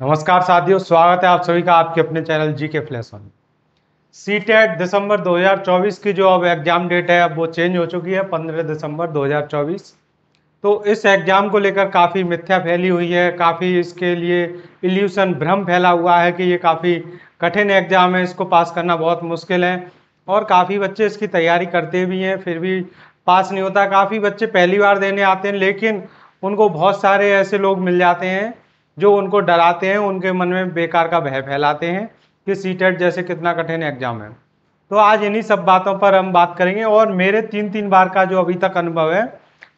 नमस्कार साथियों स्वागत है आप सभी का आपके अपने चैनल जी के फ्लैशन सी टेट दिसंबर 2024 की जो अब एग्ज़ाम डेट है अब वो चेंज हो चुकी है 15 दिसंबर 2024 तो इस एग्ज़ाम को लेकर काफ़ी मिथ्या फैली हुई है काफ़ी इसके लिए इल्यूशन भ्रम फैला हुआ है कि ये काफ़ी कठिन एग्ज़ाम है इसको पास करना बहुत मुश्किल है और काफ़ी बच्चे इसकी तैयारी करते भी हैं फिर भी पास नहीं होता काफ़ी बच्चे पहली बार देने आते हैं लेकिन उनको बहुत सारे ऐसे लोग मिल जाते हैं जो उनको डराते हैं उनके मन में बेकार का भय फैलाते हैं कि सी e जैसे कितना कठिन एग्जाम है तो आज इन्हीं सब बातों पर हम बात करेंगे और मेरे तीन तीन बार का जो अभी तक अनुभव है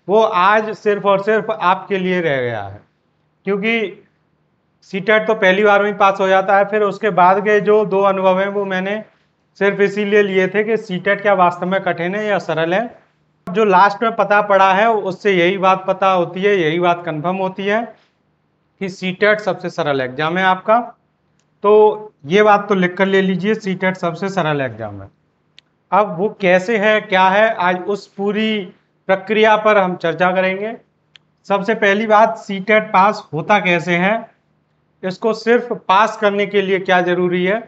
वो आज सिर्फ और सिर्फ आपके लिए रह गया है क्योंकि सी e तो पहली बार में पास हो जाता है फिर उसके बाद के जो दो अनुभव हैं वो मैंने सिर्फ इसीलिए लिए थे कि सी e क्या वास्तव में कठिन है या सरल है जो लास्ट में पता पड़ा है उससे यही बात पता होती है यही बात कन्फर्म होती है कि सीटेट सबसे सरल एग्जाम है आपका तो ये बात तो लिख कर ले लीजिए सीटेट सबसे सरल एग्जाम है अब वो कैसे है क्या है आज उस पूरी प्रक्रिया पर हम चर्चा करेंगे सबसे पहली बात सीटेट पास होता कैसे है इसको सिर्फ पास करने के लिए क्या ज़रूरी है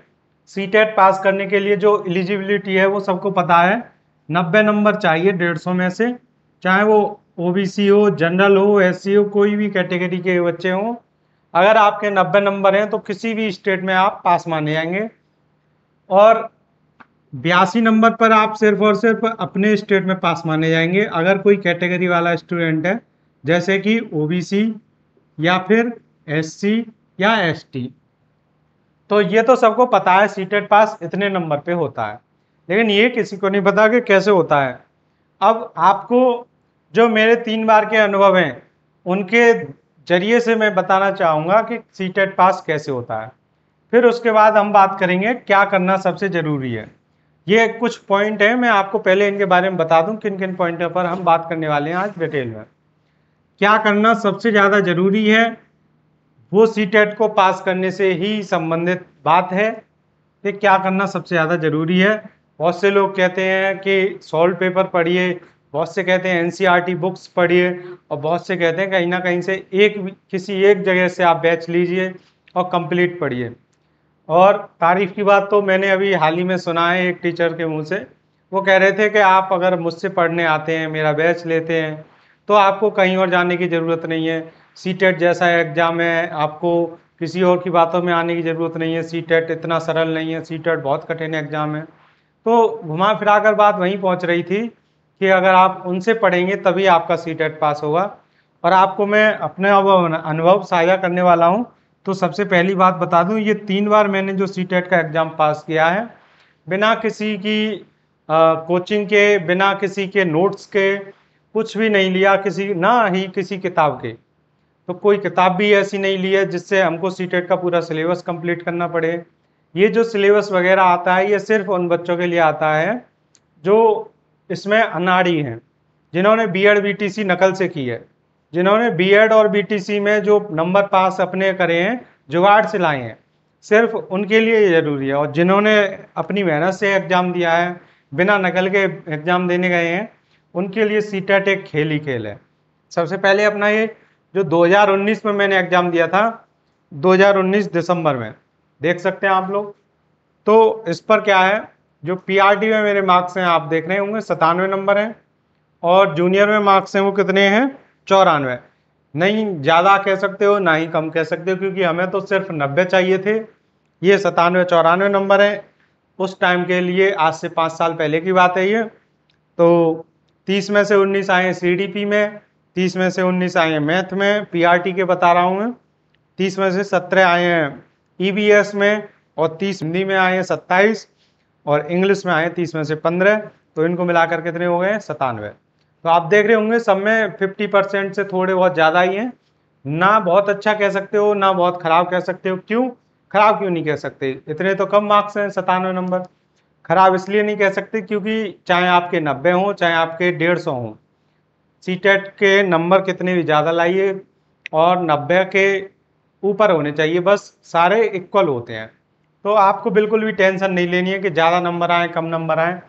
सीटेट पास करने के लिए जो एलिजिबिलिटी है वो सबको पता है नब्बे नंबर चाहिए डेढ़ सौ में से चाहे वो ओबीसी हो जनरल हो एस हो कोई भी कैटेगरी के बच्चे हों अगर आपके नब्बे नंबर हैं तो किसी भी स्टेट में आप पास माने जाएंगे और बयासी नंबर पर आप सिर्फ और सिर्फ अपने स्टेट में पास माने जाएंगे अगर कोई कैटेगरी वाला स्टूडेंट है जैसे कि ओबीसी या फिर एससी या एसटी तो ये तो सबको पता है सीटेड पास इतने नंबर पे होता है लेकिन ये किसी को नहीं पता कि कैसे होता है अब आपको जो मेरे तीन बार के अनुभव हैं उनके जरिए से मैं बताना चाहूँगा कि सी टेट e पास कैसे होता है फिर उसके बाद हम बात करेंगे क्या करना सबसे ज़रूरी है ये कुछ पॉइंट हैं मैं आपको पहले इनके बारे में बता दूं किन किन पॉइंटों पर हम बात करने वाले हैं आज डिटेल में क्या करना सबसे ज़्यादा ज़रूरी है वो सी टेट e को पास करने से ही संबंधित बात है कि क्या करना सबसे ज़्यादा ज़रूरी है बहुत से लोग कहते हैं कि सॉल्व पेपर पढ़िए बहुत से कहते हैं एनसीईआरटी बुक्स e पढ़िए और बहुत से कहते हैं कहीं ना कहीं से एक किसी एक जगह से आप बैच लीजिए और कंप्लीट पढ़िए और तारीफ की बात तो मैंने अभी हाल ही में सुना है एक टीचर के मुंह से वो कह रहे थे कि आप अगर मुझसे पढ़ने आते हैं मेरा बैच लेते हैं तो आपको कहीं और जाने की ज़रूरत नहीं है सी टेट e जैसा एग्ज़ाम है आपको किसी और की बातों में आने की ज़रूरत नहीं है सी टेट e इतना सरल नहीं है सी टेट बहुत कठिन एग्ज़ाम है तो घुमा फिरा कर बात वहीं पहुँच रही थी कि अगर आप उनसे पढ़ेंगे तभी आपका सी टेट पास होगा और आपको मैं अपने अनुभव साझा करने वाला हूँ तो सबसे पहली बात बता दूँ ये तीन बार मैंने जो सी टेट e का एग्ज़ाम पास किया है बिना किसी की आ, कोचिंग के बिना किसी के नोट्स के कुछ भी नहीं लिया किसी ना ही किसी किताब के तो कोई किताब भी ऐसी नहीं ली है जिससे हमको सी टेट e का पूरा सिलेबस कंप्लीट करना पड़े ये जो सिलेबस वगैरह आता है ये सिर्फ उन बच्चों के लिए आता है जो इसमें अनाड़ी हैं जिन्होंने बी एड बीटीसी नकल से की है जिन्होंने बीएड और बीटीसी में जो नंबर पास अपने करे हैं जुगाड़ से लाए हैं सिर्फ उनके लिए ये ज़रूरी है और जिन्होंने अपनी मेहनत से एग्ज़ाम दिया है बिना नकल के एग्ज़ाम देने गए हैं उनके लिए सी टेट e एक खेल ही खेल है सबसे पहले अपना ये जो 2019 में मैंने एग्ज़ाम दिया था 2019 दिसंबर में देख सकते हैं आप लोग तो इस पर क्या है जो पीआरटी में मेरे मार्क्स हैं आप देख रहे होंगे सतानवे नंबर हैं और जूनियर में मार्क्स हैं वो कितने हैं चौरानवे नहीं ज़्यादा कह सकते हो ना ही कम कह सकते हो क्योंकि हमें तो सिर्फ नब्बे चाहिए थे ये सतानवे चौरानवे नंबर है उस टाइम के लिए आज से पाँच साल पहले की बात है ये तो तीस में से उन्नीस आए सी में तीस में से उन्नीस आए हैं मैथ में पी के बता रहा हूँ मैं तीस में से सत्रह आए हैं ई e में और तीस हिंदी में आए हैं सत्ताईस और इंग्लिश में आए तीस में से पंद्रह तो इनको मिलाकर कितने हो गए सतानवे तो आप देख रहे होंगे सब में फिफ्टी परसेंट से थोड़े बहुत ज़्यादा ही हैं ना बहुत अच्छा कह सकते हो ना बहुत ख़राब कह सकते हो क्यों खराब क्यों नहीं कह सकते इतने तो कम मार्क्स हैं सतानवे नंबर खराब इसलिए नहीं कह सकते क्योंकि चाहे आपके नब्बे हों चाहे आपके डेढ़ सौ हों सी टेट e के नंबर कितने भी ज़्यादा लाइए और नब्बे के ऊपर होने चाहिए बस सारे इक्वल होते हैं तो आपको बिल्कुल भी टेंशन नहीं लेनी है कि ज़्यादा नंबर आए कम नंबर आए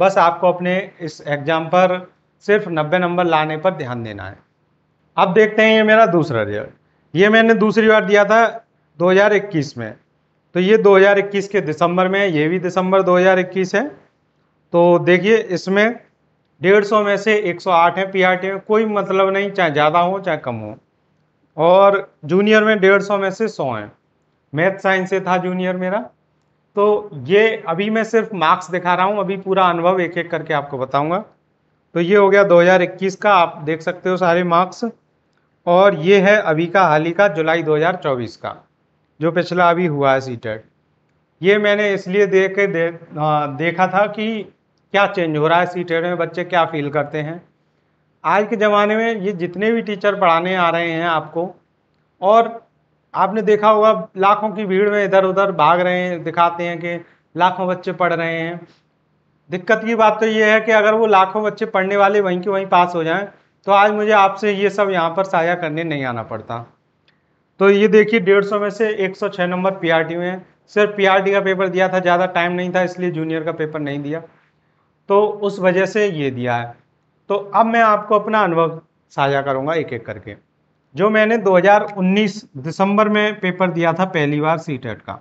बस आपको अपने इस एग्ज़ाम पर सिर्फ नब्बे नंबर लाने पर ध्यान देना है अब देखते हैं ये मेरा दूसरा रिजल्ट ये मैंने दूसरी बार दिया था 2021 में तो ये 2021 के दिसंबर में ये भी दिसंबर 2021 है तो देखिए इसमें डेढ़ सौ में से 108 है पीआरटी में कोई मतलब नहीं चाहे ज़्यादा हो चाहे कम हो और जूनियर में डेढ़ सौ में से सौ हैं मैथ साइंस से था जूनियर मेरा तो ये अभी मैं सिर्फ मार्क्स दिखा रहा हूँ अभी पूरा अनुभव एक एक करके आपको बताऊँगा तो ये हो गया 2021 का आप देख सकते हो सारे मार्क्स और ये है अभी का हाल ही का जुलाई 2024 का जो पिछला अभी हुआ है सी e ये मैंने इसलिए देख के दे, आ, देखा था कि क्या चेंज हो रहा है सी e में बच्चे क्या फील करते हैं आज के ज़माने में ये जितने भी टीचर पढ़ाने आ रहे हैं आपको और आपने देखा होगा लाखों की भीड़ में इधर उधर भाग रहे हैं दिखाते हैं कि लाखों बच्चे पढ़ रहे हैं दिक्कत की बात तो ये है कि अगर वो लाखों बच्चे पढ़ने वाले वहीं के वहीं पास हो जाएं तो आज मुझे आपसे ये सब यहाँ पर साझा करने नहीं आना पड़ता तो ये देखिए डेढ़ सौ में से एक सौ छः नंबर पी आर टी में सिर्फ पी आर टी का पेपर दिया था ज़्यादा टाइम नहीं था इसलिए जूनियर का पेपर नहीं दिया तो उस वजह से ये दिया है तो अब मैं आपको अपना अनुभव साझा करूँगा एक एक करके जो मैंने 2019 दिसंबर में पेपर दिया था पहली बार सी e का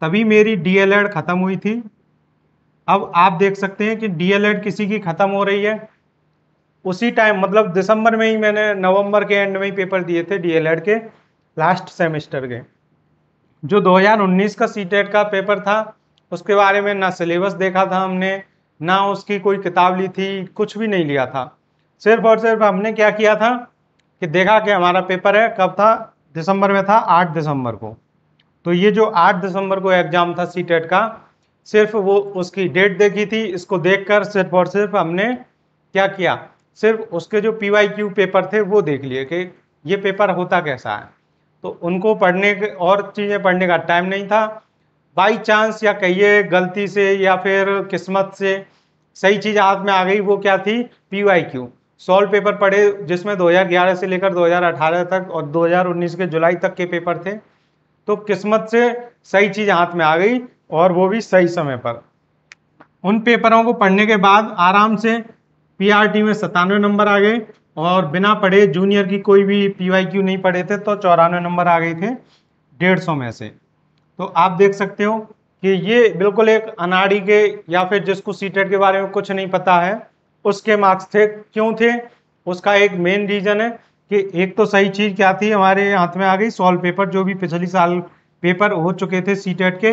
तभी मेरी डी e ख़त्म हुई थी अब आप देख सकते हैं कि डी e किसी की ख़त्म हो रही है उसी टाइम मतलब दिसंबर में ही मैंने नवंबर के एंड में ही पेपर दिए थे डी के लास्ट सेमेस्टर के जो 2019 का सी का पेपर था उसके बारे में ना सिलेबस देखा था हमने ना उसकी कोई किताब ली थी कुछ भी नहीं लिया था सिर्फ और सिर्फ हमने क्या किया था कि देखा कि हमारा पेपर है कब था दिसंबर में था आठ दिसंबर को तो ये जो आठ दिसंबर को एग्जाम था सी टेट e का सिर्फ वो उसकी डेट देखी थी इसको देखकर सिर्फ और सिर्फ हमने क्या किया सिर्फ उसके जो पी वाई क्यू पेपर थे वो देख लिए कि ये पेपर होता कैसा है तो उनको पढ़ने के और चीज़ें पढ़ने का टाइम नहीं था बाई चांस या कहिए गलती से या फिर किस्मत से सही चीज़ हाथ में आ गई वो क्या थी P Y Q solve paper पढ़े जिसमें 2011 से लेकर 2018 तक और 2019 के जुलाई तक के पेपर थे तो किस्मत से सही चीज़ हाथ में आ गई और वो भी सही समय पर उन पेपरों को पढ़ने के बाद आराम से पीआरटी में सतानवे नंबर आ गए और बिना पढ़े जूनियर की कोई भी पीवाईक्यू नहीं पढ़े थे तो चौरानवे नंबर आ गए थे डेढ़ सौ में से तो आप देख सकते हो कि ये बिल्कुल एक अनाड़ी के या फिर जिसको सीटेट के बारे में कुछ नहीं पता है उसके मार्क्स थे क्यों थे उसका एक मेन रीज़न है कि एक तो सही चीज़ क्या थी हमारे हाथ में आ गई सॉल्व पेपर जो भी पिछले साल पेपर हो चुके थे सी e के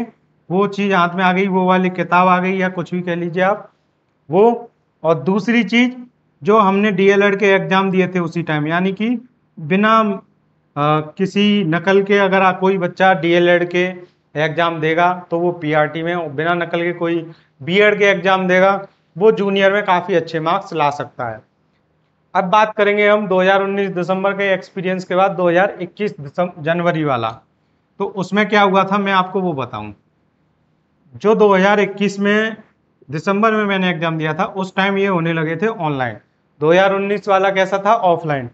वो चीज़ हाथ में आ गई वो वाली किताब आ गई या कुछ भी कह लीजिए आप वो और दूसरी चीज़ जो हमने डीएलएड e के एग्ज़ाम दिए थे उसी टाइम यानी कि बिना आ, किसी नकल के अगर आ, कोई बच्चा डीएलएड e के एग्ज़ाम देगा तो वो पीआरटी में बिना नकल के कोई बीएड के एग्ज़ाम देगा वो जूनियर में काफ़ी अच्छे मार्क्स ला सकता है अब बात करेंगे हम 2019 दिसंबर के एक्सपीरियंस के बाद 2021 दिसंबर जनवरी वाला तो उसमें क्या हुआ था मैं आपको वो बताऊं जो 2021 में दिसंबर में मैंने एग्ज़ाम दिया था उस टाइम ये होने लगे थे ऑनलाइन 2019 वाला कैसा था ऑफलाइन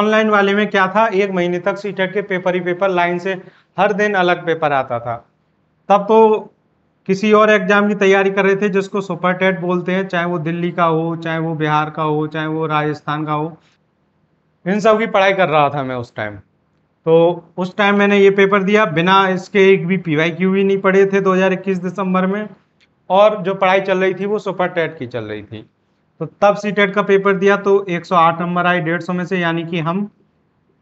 ऑनलाइन वाले में क्या था एक महीने तक सीटेट के पेपर ही पेपर लाइन से हर दिन अलग पेपर आता था तब तो किसी और एग्जाम की तैयारी कर रहे थे जिसको सुपर टेट बोलते हैं चाहे वो दिल्ली का हो चाहे वो बिहार का हो चाहे वो राजस्थान का हो इन सब की पढ़ाई कर रहा था मैं उस टाइम तो उस टाइम मैंने ये पेपर दिया बिना इसके एक भी पी वाई क्यू भी नहीं पढ़े थे 2021 दिसंबर में और जो पढ़ाई चल रही थी वो सुपर टेट की चल रही थी तो तब सी टेट का पेपर दिया तो 108 नंबर आए डेढ़ सौ में से यानी कि हम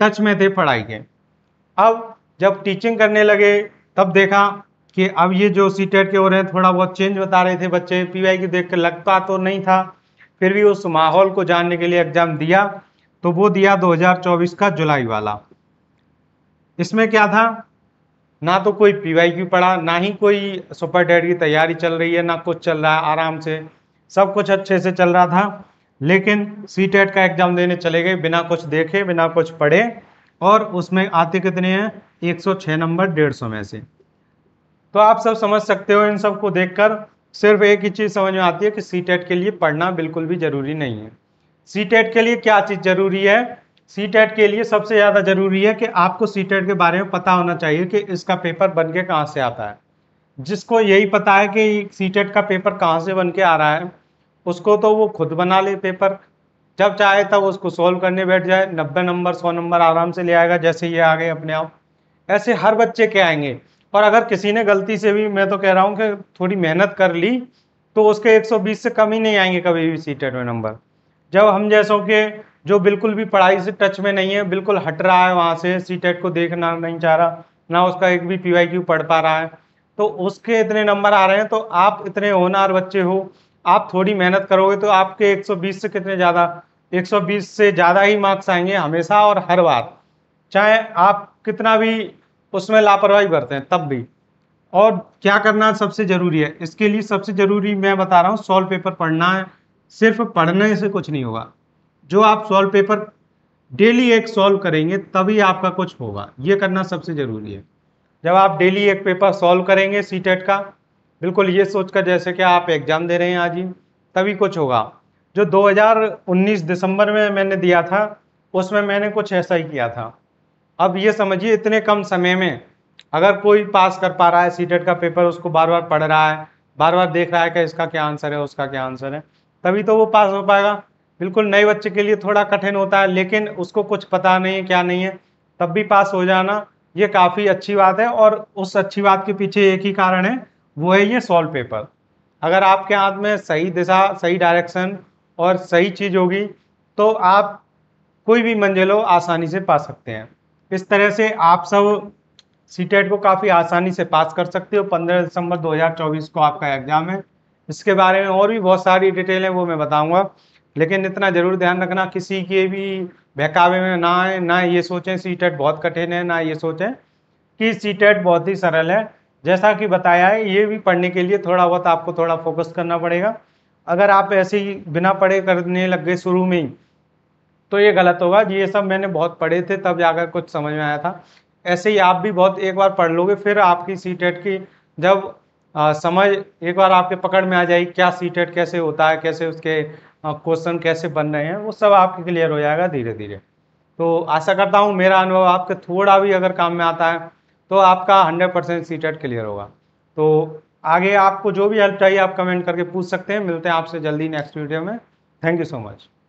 टच में थे पढ़ाई के अब जब टीचिंग करने लगे तब देखा कि अब ये जो सी टेट e के हो रहे हैं थोड़ा बहुत चेंज बता रहे थे बच्चे पीवाई की देख कर लगता तो नहीं था फिर भी उस माहौल को जानने के लिए एग्जाम दिया तो वो दिया 2024 का जुलाई वाला इसमें क्या था ना तो कोई पी वाई क्यू पढ़ा ना ही कोई सुपर टेट की तैयारी चल रही है ना कुछ चल रहा है आराम से सब कुछ अच्छे से चल रहा था लेकिन सी टेट e का एग्जाम देने चले गए बिना कुछ देखे बिना कुछ पढ़े और उसमें आते कितने हैं 106 नंबर 150 में से तो आप सब समझ सकते हो इन सब को देखकर सिर्फ एक ही चीज़ समझ में आती है कि सी टेट e के लिए पढ़ना बिल्कुल भी ज़रूरी नहीं है सी टेट e के लिए क्या चीज़ ज़रूरी है सी टेट e के लिए सबसे ज़्यादा ज़रूरी है कि आपको सी टेट के बारे में पता होना चाहिए कि इसका पेपर बन के कहाँ से आता है जिसको यही पता है कि सी टेट का पेपर कहाँ से बन के आ रहा है उसको तो वो खुद बना ले पेपर जब चाहे तब उसको सॉल्व करने बैठ जाए नब्बे नंबर सौ नंबर आराम से ले आएगा जैसे ये आ गए अपने आप ऐसे हर बच्चे के आएंगे और अगर किसी ने गलती से भी मैं तो कह रहा हूँ कि थोड़ी मेहनत कर ली तो उसके 120 से कम ही नहीं आएंगे कभी भी सी टेट में नंबर जब हम जैसों के जो बिल्कुल भी पढ़ाई से टच में नहीं है बिल्कुल हट रहा है वहाँ से सी टेट को देखना नहीं चाह रहा ना उसका एक भी पी वाई क्यू पढ़ पा रहा है तो उसके इतने नंबर आ रहे हैं तो आप इतने होनार बच्चे हो आप थोड़ी मेहनत करोगे तो आपके 120 से कितने ज़्यादा 120 से ज़्यादा ही मार्क्स आएंगे हमेशा और हर बार चाहे आप कितना भी उसमें लापरवाही बरते हैं तब भी और क्या करना सबसे ज़रूरी है इसके लिए सबसे ज़रूरी मैं बता रहा हूँ सॉल्व पेपर पढ़ना है सिर्फ पढ़ने से कुछ नहीं होगा जो आप सॉल्व पेपर डेली एक सॉल्व करेंगे तभी आपका कुछ होगा ये करना सबसे ज़रूरी है जब आप डेली एक पेपर सॉल्व करेंगे सी e का बिल्कुल ये सोचकर जैसे कि आप एग्ज़ाम दे रहे हैं आज ही तभी कुछ होगा जो 2019 दिसंबर में मैंने दिया था उसमें मैंने कुछ ऐसा ही किया था अब ये समझिए इतने कम समय में अगर कोई पास कर पा रहा है सी का पेपर उसको बार बार पढ़ रहा है बार बार देख रहा है कि इसका क्या आंसर है उसका क्या आंसर है तभी तो वो पास हो पाएगा बिल्कुल नए बच्चे के लिए थोड़ा कठिन होता है लेकिन उसको कुछ पता नहीं है क्या नहीं है तब भी पास हो जाना ये काफ़ी अच्छी बात है और उस अच्छी बात के पीछे एक ही कारण है वो है ये सॉल्व पेपर अगर आपके हाथ में सही दिशा सही डायरेक्शन और सही चीज़ होगी तो आप कोई भी मंजिल हो आसानी से पा सकते हैं इस तरह से आप सब सी e को काफ़ी आसानी से पास कर सकते हो 15 दिसंबर 2024 को आपका एग्ज़ाम है इसके बारे में और भी बहुत सारी डिटेल है वो मैं बताऊंगा लेकिन इतना ज़रूर ध्यान रखना किसी के भी बहकावे में ना आए ना ये सोचें सी e बहुत कठिन है ना ये सोचें कि सी e बहुत ही सरल है जैसा कि बताया है ये भी पढ़ने के लिए थोड़ा बहुत आपको थोड़ा फोकस करना पड़ेगा अगर आप ऐसे ही बिना पढ़े करने लग गए शुरू में ही तो ये गलत होगा ये सब मैंने बहुत पढ़े थे तब जाकर कुछ समझ में आया था ऐसे ही आप भी बहुत एक बार पढ़ लोगे फिर आपकी सी e की जब आ, समझ एक बार आपके पकड़ में आ जाएगी क्या सी e कैसे होता है कैसे उसके क्वेश्चन कैसे बन रहे हैं वो सब आपके क्लियर हो जाएगा धीरे धीरे तो आशा करता हूँ मेरा अनुभव आपके थोड़ा भी अगर काम में आता है तो आपका hundred percent C clear e होगा तो आगे आपको जो भी हेल्प चाहिए आप कमेंट करके पूछ सकते हैं मिलते हैं आपसे जल्दी नेक्स्ट वीडियो में थैंक यू सो मच